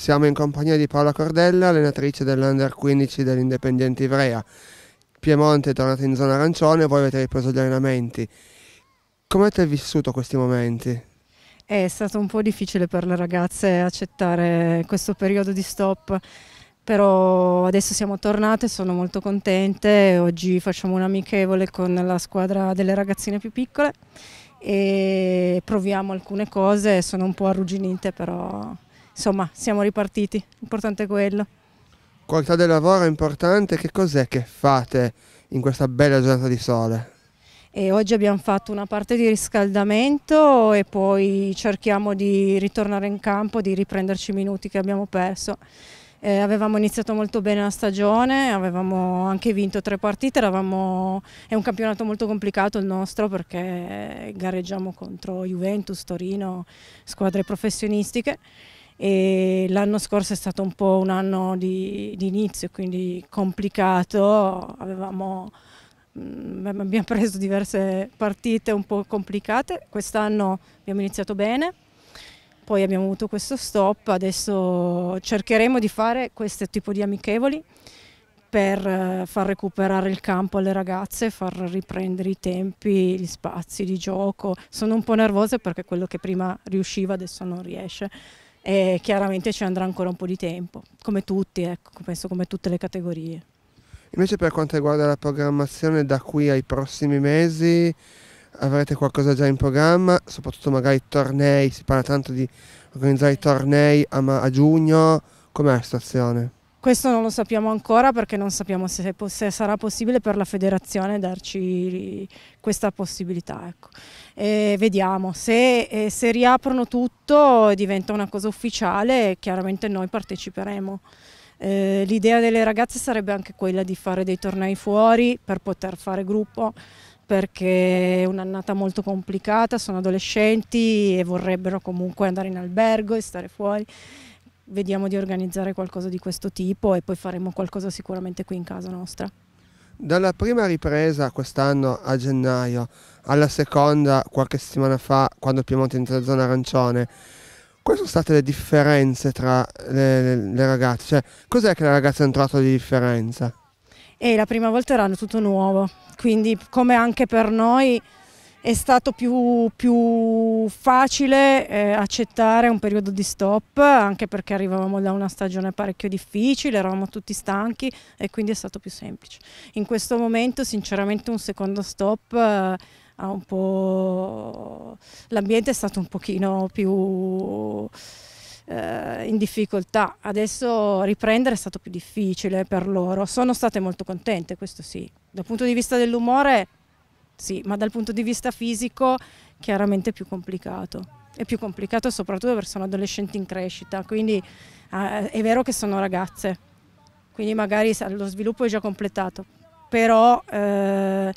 siamo in compagnia di Paola Cordella, allenatrice dell'Under 15 dell'Independiente Ivrea. Piemonte è tornata in zona arancione, voi avete ripreso gli allenamenti. Come avete vissuto questi momenti? È stato un po' difficile per le ragazze accettare questo periodo di stop, però adesso siamo tornate, sono molto contente, oggi facciamo un amichevole con la squadra delle ragazzine più piccole e proviamo alcune cose, sono un po' arrugginite però insomma siamo ripartiti, l'importante è quello. Qualità del lavoro è importante, che cos'è che fate in questa bella giornata di sole? E oggi abbiamo fatto una parte di riscaldamento e poi cerchiamo di ritornare in campo, di riprenderci i minuti che abbiamo perso. Eh, avevamo iniziato molto bene la stagione, avevamo anche vinto tre partite, eravamo... è un campionato molto complicato il nostro perché gareggiamo contro Juventus, Torino, squadre professionistiche l'anno scorso è stato un po' un anno di, di inizio, quindi complicato, Avevamo, mm, abbiamo preso diverse partite un po' complicate, quest'anno abbiamo iniziato bene, poi abbiamo avuto questo stop, adesso cercheremo di fare questo tipo di amichevoli per eh, far recuperare il campo alle ragazze, far riprendere i tempi, gli spazi di gioco. Sono un po' nervosa perché quello che prima riusciva adesso non riesce e chiaramente ci andrà ancora un po' di tempo, come tutti, ecco, penso come tutte le categorie. Invece per quanto riguarda la programmazione da qui ai prossimi mesi avrete qualcosa già in programma, soprattutto magari tornei, si parla tanto di organizzare i tornei a, a giugno, com'è la situazione? Questo non lo sappiamo ancora perché non sappiamo se, se sarà possibile per la federazione darci questa possibilità. Ecco. vediamo, se, se riaprono tutto e diventa una cosa ufficiale chiaramente noi parteciperemo. Eh, l'idea delle ragazze sarebbe anche quella di fare dei tornei fuori per poter fare gruppo perché è un'annata molto complicata, sono adolescenti e vorrebbero comunque andare in albergo e stare fuori vediamo di organizzare qualcosa di questo tipo e poi faremo qualcosa sicuramente qui in casa nostra. Dalla prima ripresa quest'anno a gennaio alla seconda qualche settimana fa quando il Piemonte è in zona arancione, quali sono state le differenze tra le, le, le ragazze? Cioè, cos'è che le ragazze hanno trovato di differenza? E eh, la prima volta era tutto nuovo, quindi come anche per noi è stato più, più facile eh, accettare un periodo di stop anche perché arrivavamo da una stagione parecchio difficile, eravamo tutti stanchi e quindi è stato più semplice. In questo momento sinceramente un secondo stop eh, un po'... l'ambiente è stato un pochino più eh, in difficoltà. Adesso riprendere è stato più difficile per loro. Sono state molto contente, questo sì. Dal punto di vista dell'umore sì, ma dal punto di vista fisico chiaramente è più complicato. È più complicato soprattutto perché sono adolescenti in crescita, quindi eh, è vero che sono ragazze, quindi magari lo sviluppo è già completato, però eh,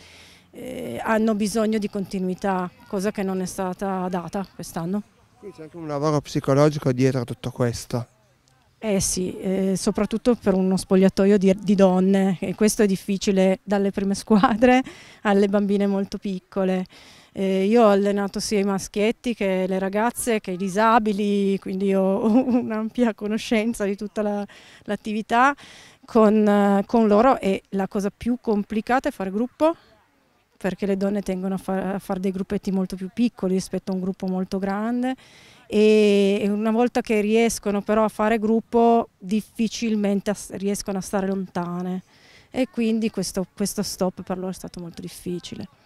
eh, hanno bisogno di continuità, cosa che non è stata data quest'anno. Quindi c'è anche un lavoro psicologico dietro a tutto questo. Eh sì, eh, soprattutto per uno spogliatoio di, di donne, e questo è difficile dalle prime squadre alle bambine molto piccole. Eh, io ho allenato sia i maschietti che le ragazze che i disabili, quindi ho un'ampia conoscenza di tutta l'attività con, eh, con loro e la cosa più complicata è fare gruppo perché le donne tengono a fare far dei gruppetti molto più piccoli rispetto a un gruppo molto grande e una volta che riescono però a fare gruppo difficilmente riescono a stare lontane e quindi questo, questo stop per loro è stato molto difficile.